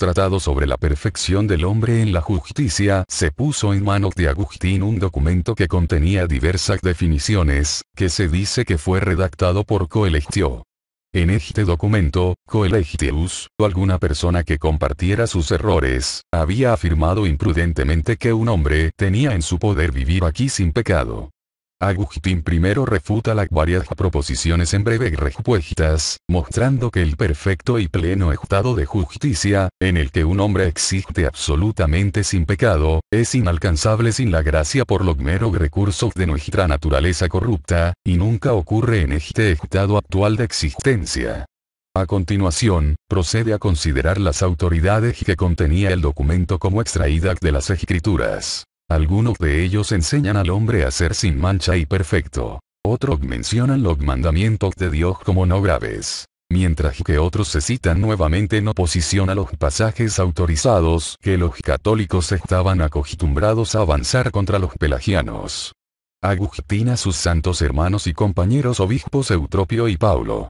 tratado sobre la perfección del hombre en la justicia, se puso en manos de Agustín un documento que contenía diversas definiciones, que se dice que fue redactado por Coelestio. En este documento, Coelegtius, o alguna persona que compartiera sus errores, había afirmado imprudentemente que un hombre tenía en su poder vivir aquí sin pecado. Agustín primero refuta las varias proposiciones en y respuestas, mostrando que el perfecto y pleno estado de justicia, en el que un hombre existe absolutamente sin pecado, es inalcanzable sin la gracia por los meros recursos de nuestra naturaleza corrupta, y nunca ocurre en este estado actual de existencia. A continuación, procede a considerar las autoridades que contenía el documento como extraídas de las escrituras. Algunos de ellos enseñan al hombre a ser sin mancha y perfecto. Otros mencionan los mandamientos de Dios como no graves. Mientras que otros se citan nuevamente en oposición a los pasajes autorizados que los católicos estaban acostumbrados a avanzar contra los pelagianos. Agustina sus santos hermanos y compañeros obispos Eutropio y Paulo,